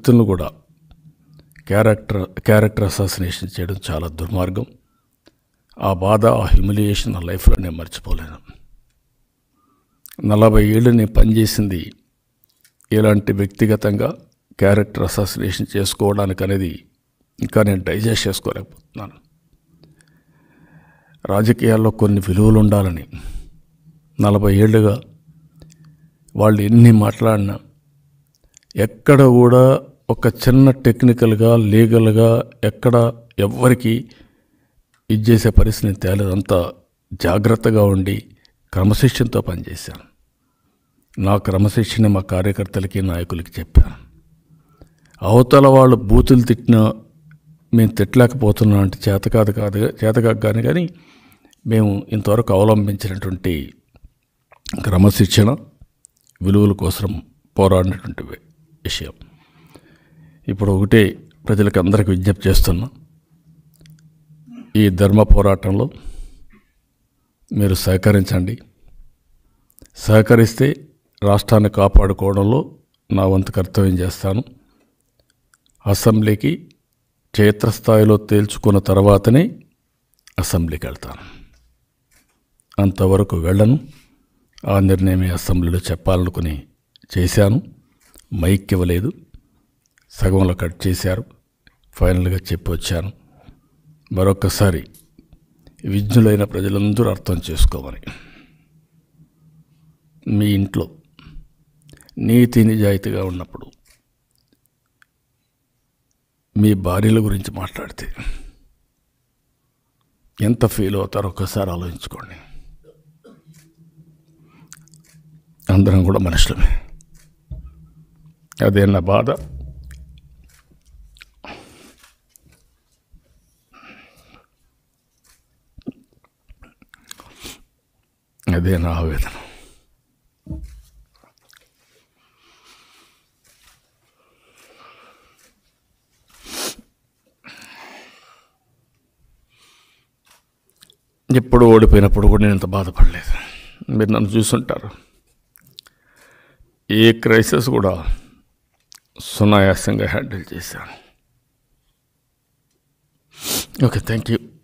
వ్యక్తులను కూడా character character assassination చేయడం చాలా దుర్మార్గం ఆ బాధ ఆ హ్యూమిలియేషన్ నా లైఫ్లో నేను మర్చిపోలేను నలభై ఏళ్ళు నేను పనిచేసింది ఇలాంటి వ్యక్తిగతంగా క్యారెక్టర్ అసాసినేషన్ చేసుకోవడానికి అనేది ఇంకా నేను డైజెస్ట్ చేసుకోలేకపోతున్నాను రాజకీయాల్లో కొన్ని విలువలు ఉండాలని నలభై ఏళ్ళుగా వాళ్ళు ఎన్ని మాట్లాడినా ఎక్కడ కూడా ఒక చిన్న టెక్నికల్గా లీగల్గా ఎక్కడ ఎవ్వరికి ఇది చేసే పరిస్థితిని తేలేదు అంత జాగ్రత్తగా ఉండి క్రమశిక్షణతో పనిచేశాను నా క్రమశిక్షణ మా కార్యకర్తలకి నాయకులకి చెప్పాను అవతల వాళ్ళు బూతులు తిట్టినా మేము తిట్టలేకపోతున్నాం అంటే చేతకాదు కాదు చేతకాక కానీ కానీ మేము ఇంతవరకు అవలంబించినటువంటి క్రమశిక్షణ విలువల కోసం పోరాడినటువంటి విషయం ఇప్పుడు ఒకటే ప్రజలకు అందరికీ విజ్ఞప్తి చేస్తున్నా ఈ ధర్మ పోరాటంలో మీరు సహకరించండి సహకరిస్తే రాష్ట్రాన్ని కాపాడుకోవడంలో నా వంతు కర్తవ్యం చేస్తాను అసెంబ్లీకి క్షేత్రస్థాయిలో తేల్చుకున్న తర్వాతనే అసెంబ్లీకి వెళ్తాను అంతవరకు వెళ్ళను ఆ నిర్ణయమే అసెంబ్లీలో చెప్పాలనుకుని చేశాను మైక్ ఇవ్వలేదు సగంలో కట్ చేశారు ఫైనల్గా చెప్పి వచ్చాను మరొకసారి విజ్ఞులైన ప్రజలందరూ అర్థం చేసుకోమని మీ ఇంట్లో నీతి నిజాయితీగా ఉన్నప్పుడు మీ భార్యల గురించి మాట్లాడితే ఎంత ఫీల్ అవుతారో ఒక్కసారి ఆలోచించుకోండి అందరం కూడా మనుషులమే అదే నా బాధ అదే నా ఆవేదన ఎప్పుడు ఓడిపోయినప్పుడు కూడా నేను ఇంత బాధపడలేదు మీరు నన్ను చూసుంటారు ఏ క్రైసిస్ కూడా సునాయాసంగా హ్యాండిల్ చేశాను ఓకే థ్యాంక్ యూ